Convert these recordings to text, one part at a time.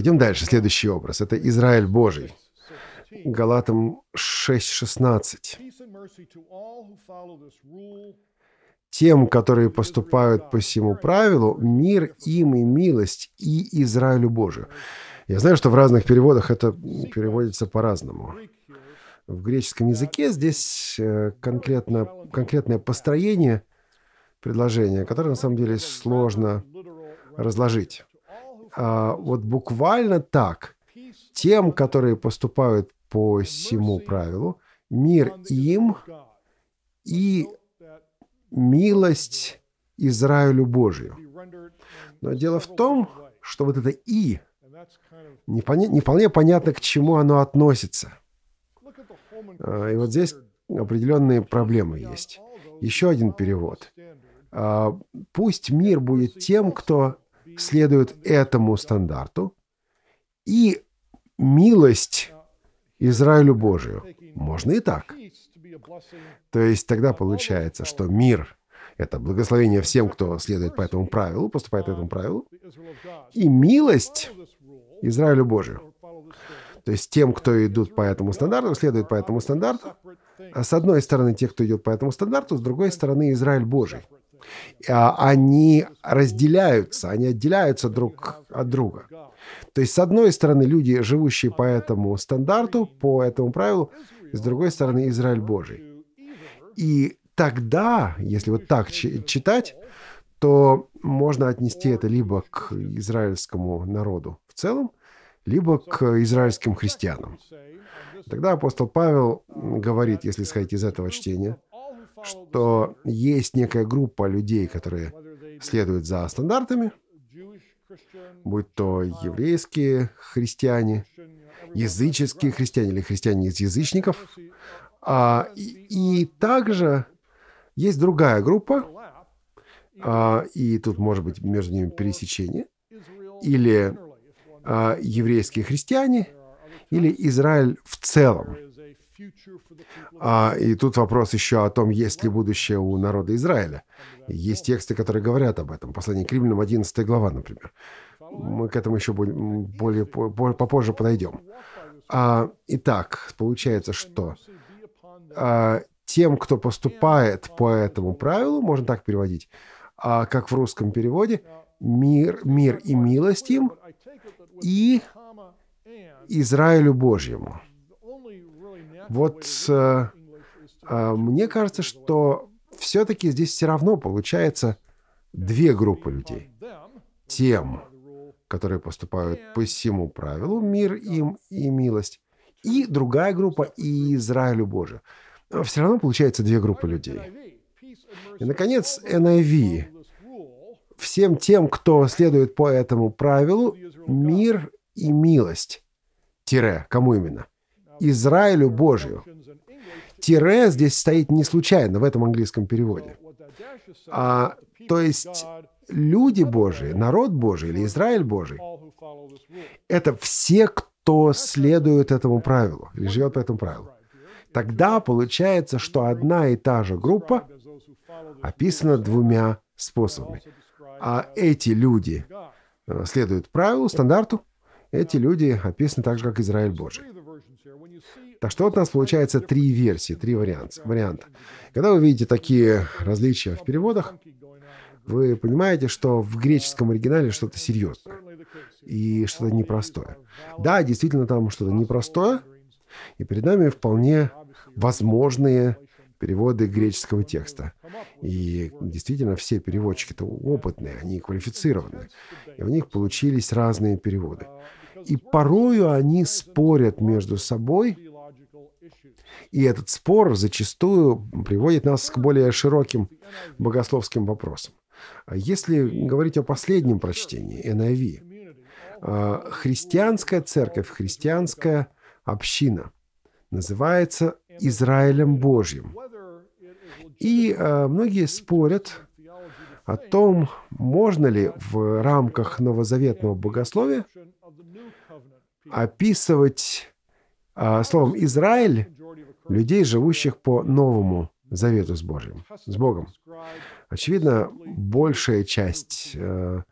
идем дальше. Следующий образ. Это Израиль Божий. Галатам 6.16. Тем, которые поступают по всему правилу, мир им и милость и Израилю Божию. Я знаю, что в разных переводах это переводится по-разному. В греческом языке здесь э, конкретно, конкретное построение предложения, которое на самом деле сложно разложить. А, вот буквально так. Тем, которые поступают по всему правилу, мир им и милость Израилю Божию. Но дело в том, что вот это «и» не, поня- не вполне понятно, к чему оно относится. А, и вот здесь определенные проблемы есть. Еще один перевод. А, Пусть мир будет тем, кто следуют этому стандарту, и милость Израилю Божию. Можно и так. То есть тогда получается, что мир – это благословение всем, кто следует по этому правилу, поступает по этому правилу, и милость Израилю Божию. То есть тем, кто идут по этому стандарту, следует по этому стандарту. А с одной стороны, те, кто идет по этому стандарту, с другой стороны, Израиль Божий. А, они разделяются, они отделяются друг от друга. То есть, с одной стороны, люди, живущие по этому стандарту, по этому правилу, с другой стороны, Израиль Божий. И тогда, если вот так читать, то можно отнести это либо к израильскому народу в целом, либо к израильским христианам. Тогда апостол Павел говорит, если сходить из этого чтения – что есть некая группа людей, которые следуют за стандартами, будь то еврейские христиане, языческие христиане или христиане из язычников. А, и, и также есть другая группа, а, и тут может быть между ними пересечение, или а, еврейские христиане, или Израиль в целом – а, и тут вопрос еще о том, есть ли будущее у народа Израиля. Есть тексты, которые говорят об этом. Послание к римлянам, 11 глава, например. Мы к этому еще более, более, попозже подойдем. А, итак, получается, что а, тем, кто поступает по этому правилу, можно так переводить, а, как в русском переводе, мир, мир и милость им, и Израилю Божьему. Вот э, э, мне кажется, что все-таки здесь все равно получается две группы людей. Тем, которые поступают по всему правилу, мир им и милость. И другая группа, и Израилю Божию. Но все равно получается две группы людей. И, наконец, NIV. Всем тем, кто следует по этому правилу, мир и милость. Тире, кому именно? Израилю Божию. Тире здесь стоит не случайно в этом английском переводе. А, то есть люди Божии, народ Божий или Израиль Божий – это все, кто следует этому правилу или живет по этому правилу. Тогда получается, что одна и та же группа описана двумя способами. А эти люди э, следуют правилу, стандарту. Эти люди описаны так же, как Израиль Божий. Так что вот у нас получается три версии, три варианта. варианта. Когда вы видите такие различия в переводах, вы понимаете, что в греческом оригинале что-то серьезное и что-то непростое. Да, действительно, там что-то непростое, и перед нами вполне возможные переводы греческого текста. И действительно, все переводчики-то опытные, они квалифицированы. И у них получились разные переводы. И порою они спорят между собой, и этот спор зачастую приводит нас к более широким богословским вопросам. А если говорить о последнем прочтении, NIV, а а, христианская церковь, христианская община называется Израилем Божьим. И многие спорят о том, можно ли в рамках новозаветного богословия описывать а, словом «Израиль» людей, живущих по новому завету с Божьим, с Богом. Очевидно, большая часть э,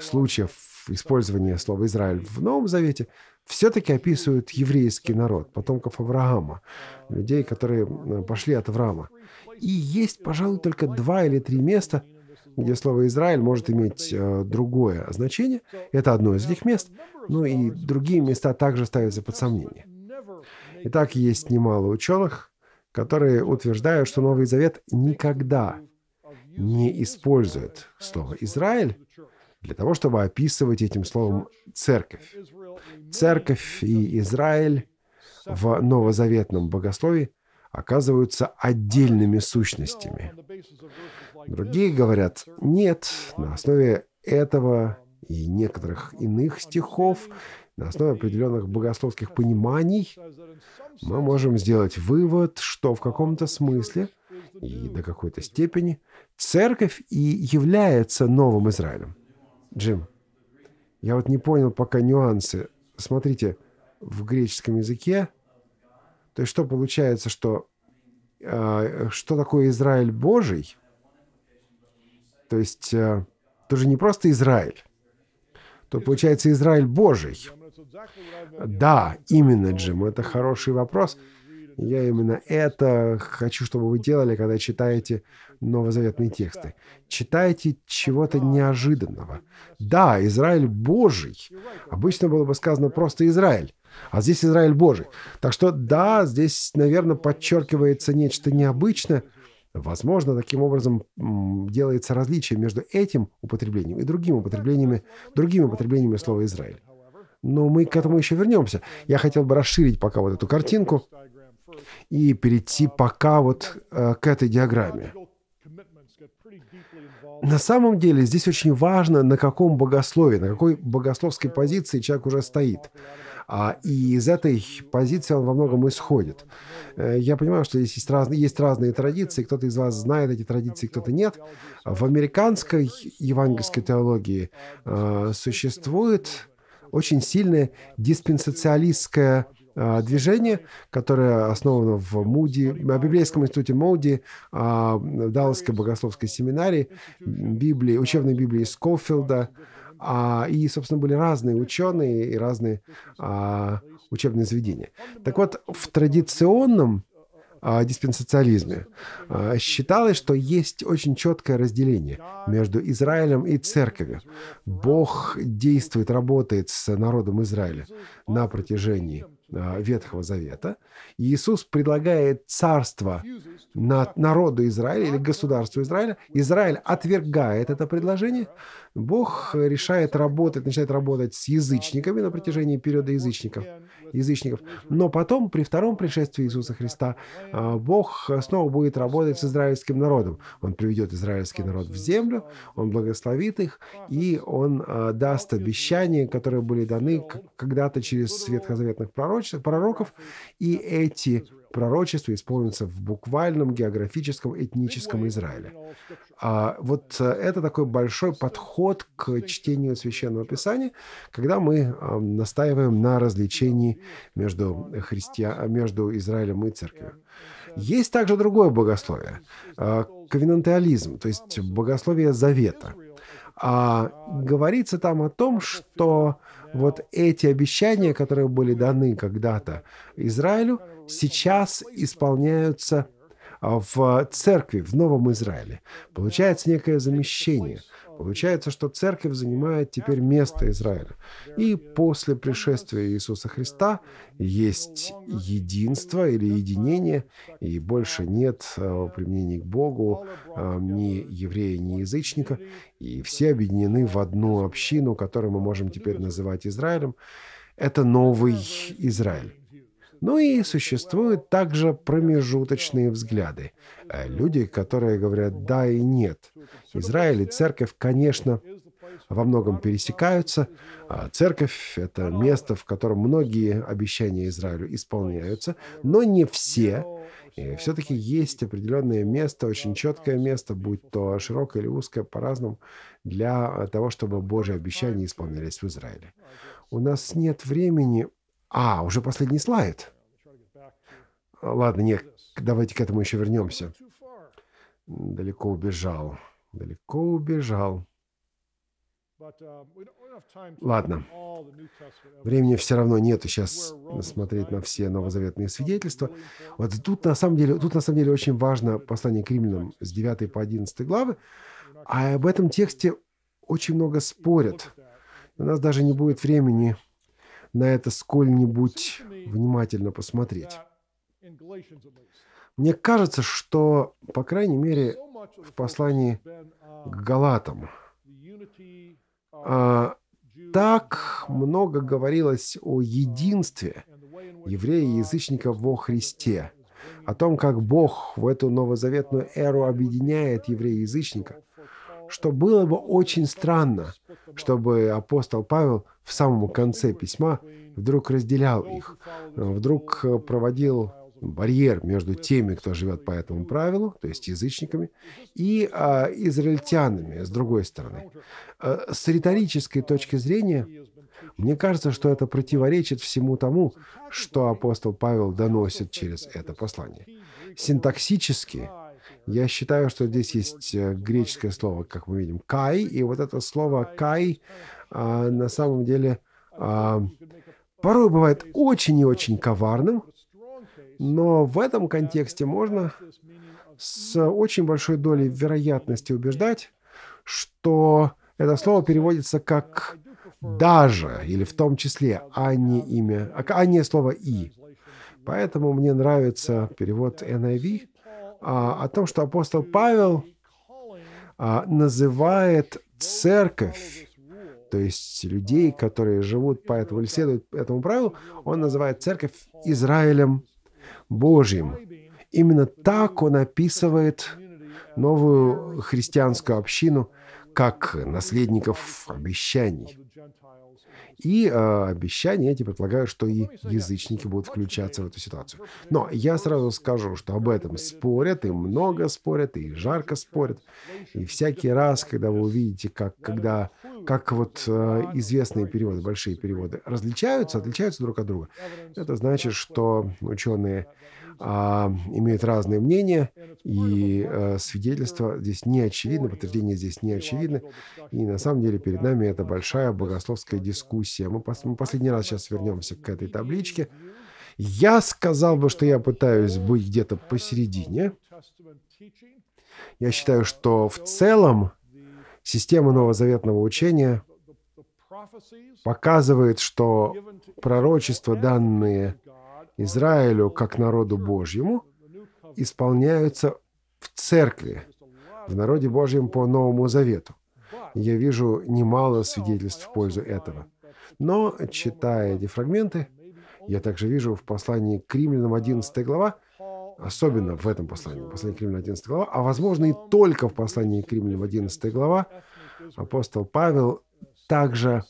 случаев использования слова «Израиль» в Новом Завете все-таки описывают еврейский народ, потомков Авраама, людей, которые э, пошли от Авраама. И есть, пожалуй, только два или три места, где слово «Израиль» может иметь э, другое значение. Это одно из этих мест, Ну и другие места также ставятся под сомнение. Итак, есть немало ученых, которые утверждают, что Новый Завет никогда не использует слово «Израиль» для того, чтобы описывать этим словом «церковь». Церковь и Израиль в новозаветном богословии оказываются отдельными сущностями. Другие говорят, нет, на основе этого и некоторых иных стихов на основе определенных богословских пониманий мы можем сделать вывод, что в каком-то смысле и до какой-то степени церковь и является новым Израилем. Джим, я вот не понял пока нюансы. Смотрите, в греческом языке, то есть что получается, что э, что такое Израиль Божий? То есть э, а, тоже не просто Израиль, то получается Израиль Божий. Да, именно, Джим, это хороший вопрос. Я именно это хочу, чтобы вы делали, когда читаете новозаветные тексты. Читайте чего-то неожиданного. Да, Израиль Божий. Обычно было бы сказано просто Израиль. А здесь Израиль Божий. Так что да, здесь, наверное, подчеркивается нечто необычное. Возможно, таким образом делается различие между этим употреблением и другим употреблениями, другими употреблениями слова «Израиль». Но мы к этому еще вернемся. Я хотел бы расширить пока вот эту картинку и перейти пока вот э, к этой диаграмме. На самом деле здесь очень важно, на каком богословии, на какой богословской позиции человек уже стоит. А, и из этой позиции он во многом исходит. Э, я понимаю, что здесь есть, раз, есть разные традиции, кто-то из вас знает эти традиции, кто-то нет. В американской евангельской теологии э, существует очень сильное диспенсациалистское а, движение, которое основано в Муди, в Библейском институте Моуди, а, в Далласской богословской семинарии, Библии, учебной Библии Скофилда. А, и, собственно, были разные ученые и разные учебные заведения. Так вот, в традиционном диспенсациализме. Э, считалось, что есть очень четкое разделение между Израилем и церковью. Бог действует, работает с народом Израиля на протяжении Э, Ветхого Завета. Иисус предлагает царство народу Израиля или государству Израиля. Израиль отвергает это предложение. Бог решает работать, начинает работать с язычниками на протяжении периода язычников. язычников. Но потом, при втором пришествии Иисуса Христа, э, Бог снова будет работать с израильским народом. Он приведет израильский народ в землю, он благословит их, и он э, даст обещания, которые были даны когда-то через ветхозаветных пророков, пророчеств, пророков, и эти пророчества исполнятся в буквальном географическом этническом Израиле. А вот э, это такой большой подход к чтению Священного Писания, когда мы настаиваем на различении между, христиан, между Израилем и Церковью. Есть также другое богословие, э, ковенантиализм, то есть богословие завета – а говорится там о том, что вот эти обещания, которые были даны когда-то Израилю, сейчас исполняются а, в церкви в Новом Израиле. Получается некое замещение – Получается, что церковь занимает теперь место Израиля. И после пришествия Иисуса Христа есть единство или единение, и больше нет э, применений к Богу э, ни еврея, ни язычника, и все объединены в одну общину, которую мы можем теперь называть Израилем. Это новый Израиль. Ну и существуют также промежуточные взгляды. Э, люди, которые говорят «да» и «нет». Израиль и церковь, конечно, во многом пересекаются. А церковь — это место, в котором многие обещания Израилю исполняются, но не все. И все-таки есть определенное место, очень четкое место, будь то широкое или узкое, по-разному, для того, чтобы Божьи обещания исполнялись в Израиле. У нас нет времени а, уже последний слайд. Ладно, нет, давайте к этому еще вернемся. Далеко убежал. Далеко убежал. Ладно. Времени все равно нет сейчас смотреть на все новозаветные свидетельства. Вот тут на самом деле, тут на самом деле очень важно послание к римлянам с 9 по 11 главы, а об этом тексте очень много спорят. У нас даже не будет времени на это сколь-нибудь внимательно посмотреть. Мне кажется, что, по крайней мере, в послании к Галатам а, так много говорилось о единстве еврея и язычника во Христе, о том, как Бог в эту новозаветную эру объединяет еврея и язычника, что было бы очень странно – чтобы апостол Павел в самом конце письма вдруг разделял их, вдруг э, проводил барьер между теми, кто живет по этому правилу, то есть язычниками, и а, израильтянами, с другой стороны. Э, с риторической точки зрения, мне кажется, что это противоречит всему тому, что апостол Павел доносит через это послание. Синтаксически я считаю, что здесь есть э, греческое слово, как мы видим, «кай», и вот это слово «кай» а, на самом деле а, порой бывает очень и очень коварным, но в этом контексте можно с очень большой долей вероятности убеждать, что это слово переводится как «даже» или «в том числе», а не, имя, а, а не слово «и». Поэтому мне нравится перевод NIV, а, о том, что апостол Павел а, называет церковь, то есть людей, которые живут по этому или следуют этому правилу, он называет церковь Израилем Божьим. Именно так он описывает новую христианскую общину, как наследников обещаний. И э, обещания эти предполагают, что и язычники будут включаться в эту ситуацию. Но я сразу скажу, что об этом спорят, и много спорят, и жарко спорят. И всякий раз, когда вы увидите, как, когда, как вот э, известные переводы, большие переводы различаются, отличаются друг от друга, это значит, что ученые а, имеют разные мнения, и а, свидетельства здесь не очевидно подтверждения здесь не очевидно И на самом деле перед нами это большая богословская дискуссия. Мы, пос, мы последний раз сейчас вернемся к этой табличке. Я сказал бы, что я пытаюсь быть где-то посередине. Я считаю, что в целом система новозаветного учения показывает, что пророчества, данные Израилю как народу Божьему исполняются в церкви, в народе Божьем по Новому Завету. Я вижу немало свидетельств в пользу этого. Но, читая эти фрагменты, я также вижу в послании к римлянам 11 глава, особенно в этом послании, послании к римлянам 11 глава, а возможно и только в послании к римлянам 11 глава, апостол Павел также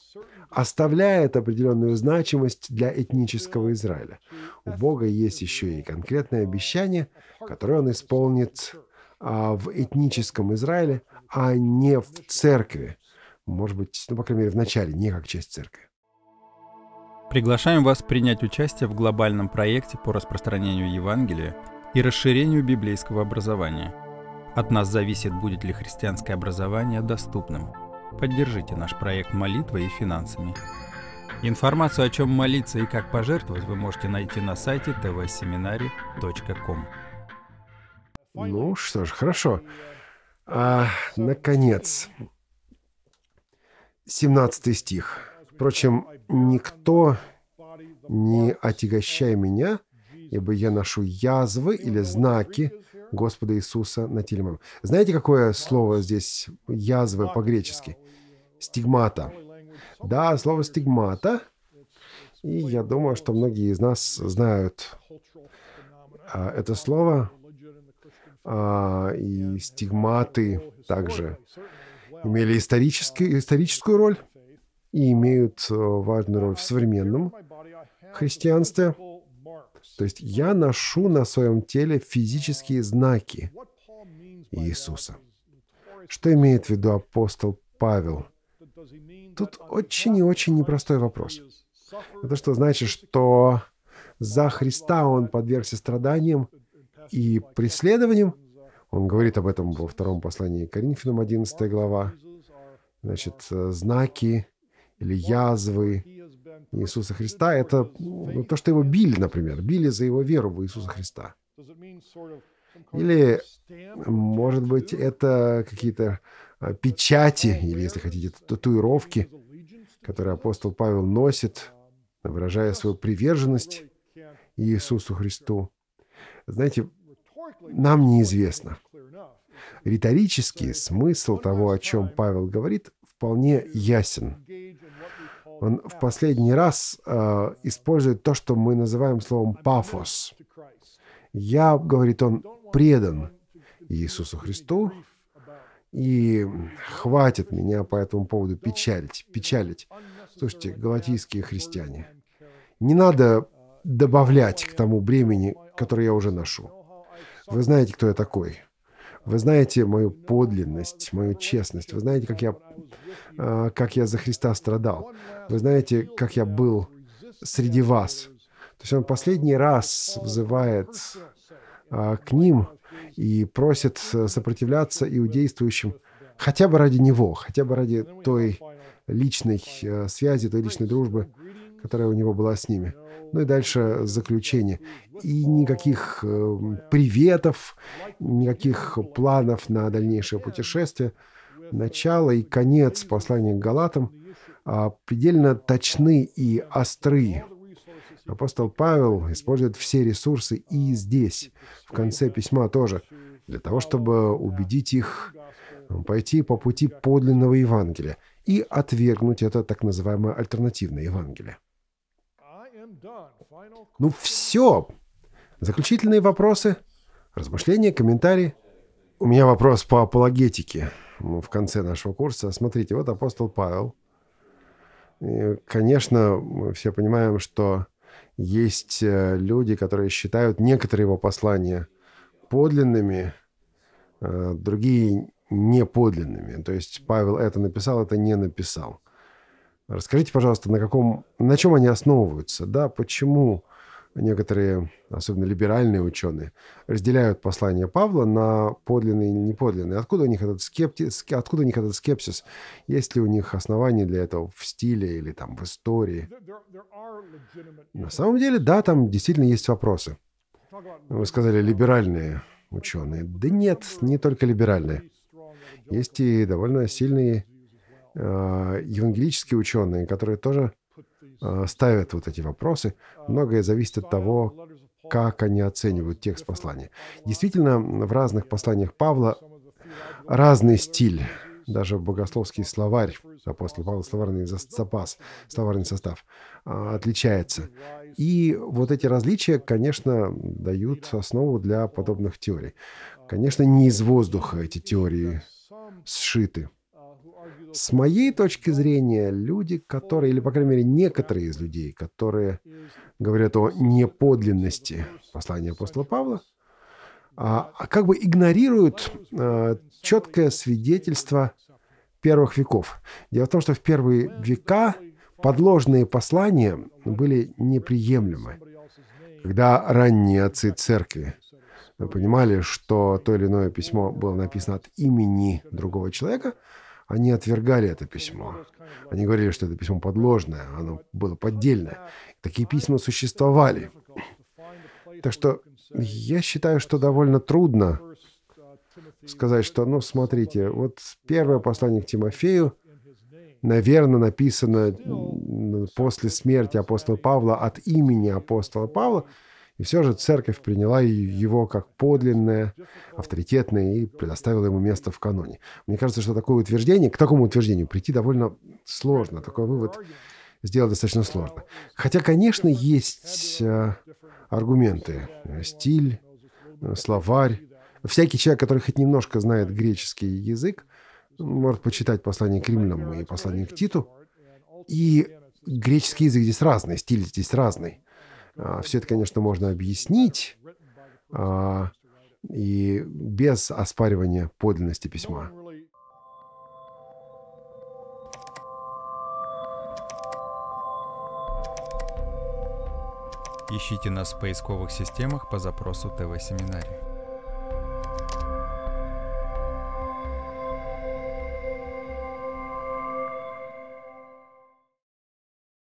оставляет определенную значимость для этнического Израиля. У Бога есть еще и конкретное обещание, которое он исполнит а, в этническом Израиле, а не в церкви. Может быть, ну, по крайней мере, в начале, не как часть церкви. Приглашаем вас принять участие в глобальном проекте по распространению Евангелия и расширению библейского образования. От нас зависит, будет ли христианское образование доступным – Поддержите наш проект молитвой и финансами. Информацию о чем молиться и как пожертвовать вы можете найти на сайте tvseminary.com. Ну что ж, хорошо. А, наконец, 17 стих. Впрочем, никто не отягощай меня, ибо я ношу язвы или знаки, Господа Иисуса на Тильмом. Знаете, какое слово здесь язвы по-гречески? Стигмата. Да, слово стигмата. И я думаю, что многие из нас знают а, это слово а, и стигматы также имели историческую, историческую роль и имеют э, важную роль в современном христианстве. То есть я ношу на своем теле физические знаки Иисуса. Что имеет в виду апостол Павел? Тут очень и очень непростой вопрос. Это что значит, что за Христа он подвергся страданиям и преследованиям? Он говорит об этом во втором послании к Коринфянам, 11 глава. Значит, э, знаки или язвы, Иисуса Христа, это ну, то, что его били, например, били за его веру в Иисуса Христа. Или, может быть, это какие-то а, печати, или, если хотите, татуировки, которые апостол Павел носит, выражая свою приверженность Иисусу Христу. Знаете, нам неизвестно. Риторический смысл того, о чем Павел говорит, вполне ясен. Он в последний раз э, использует то, что мы называем словом пафос. Я, говорит он, предан Иисусу Христу, и хватит меня по этому поводу печалить, печалить. Слушайте, галатийские христиане, не надо добавлять к тому бремени, которое я уже ношу. Вы знаете, кто я такой. Вы знаете мою подлинность, мою честность. Вы знаете, как я, а, как я за Христа страдал. Вы знаете, как я был среди вас. То есть он последний раз взывает а, к ним и просит э, сопротивляться иудействующим хотя бы ради него, хотя бы ради той личной э, связи, той личной дружбы, которая у него была с ними. Ну и дальше заключение. И никаких эм, приветов, никаких планов на дальнейшее путешествие. Начало и конец послания к Галатам а, предельно точны и остры. Апостол Павел использует все ресурсы и здесь, в конце письма тоже, для того, чтобы убедить их эм, пойти по пути подлинного Евангелия и отвергнуть это так называемое альтернативное Евангелие. Ну все. Заключительные вопросы, размышления, комментарии. У меня вопрос по апологетике ну, в конце нашего курса. Смотрите, вот апостол Павел. И, конечно, мы все понимаем, что есть э, люди, которые считают некоторые его послания подлинными, э, другие неподлинными. То есть Павел это написал, это не написал. Расскажите, пожалуйста, на, каком, на чем они основываются, да, почему некоторые, особенно либеральные ученые, разделяют послание Павла на подлинные и неподлинные. Откуда у них этот скептис, откуда у них этот скепсис? Есть ли у них основания для этого в стиле или там в истории? На самом деле, да, там действительно есть вопросы. Вы сказали либеральные ученые. Да нет, не только либеральные. Есть и довольно сильные Э, евангелические ученые, которые тоже э, ставят вот эти вопросы, многое зависит от того, как они оценивают текст послания. Действительно, в разных посланиях Павла разный стиль, даже богословский словарь, апостол Павла словарный запас, словарный состав э, отличается. И вот эти различия, конечно, дают основу для подобных теорий. Конечно, не из воздуха эти теории сшиты. С моей точки зрения, люди, которые, или, по крайней мере, некоторые из людей, которые говорят о неподлинности послания апостола Павла, а, как бы игнорируют а, четкое свидетельство первых веков. Дело в том, что в первые века подложные послания были неприемлемы. Когда ранние отцы церкви понимали, что то или иное письмо было написано от имени другого человека – они отвергали это письмо. Они говорили, что это письмо подложное, оно было поддельное. Такие письма существовали. Так что я считаю, что довольно трудно сказать, что, ну, смотрите, вот первое послание к Тимофею, наверное, написано после смерти апостола Павла от имени апостола Павла, и все же церковь приняла его как подлинное, авторитетное и предоставила ему место в каноне. Мне кажется, что такое утверждение, к такому утверждению прийти довольно сложно. Такой вывод сделать достаточно сложно. Хотя, конечно, есть э, аргументы. Стиль, э, словарь. Всякий человек, который хоть немножко знает греческий язык, может почитать послание к римлянам и послание к Титу. И греческий язык здесь разный, стиль здесь разный. А, Все это, конечно, можно объяснить а, и без оспаривания подлинности письма. Ищите нас в поисковых системах по запросу ТВ-семинарий.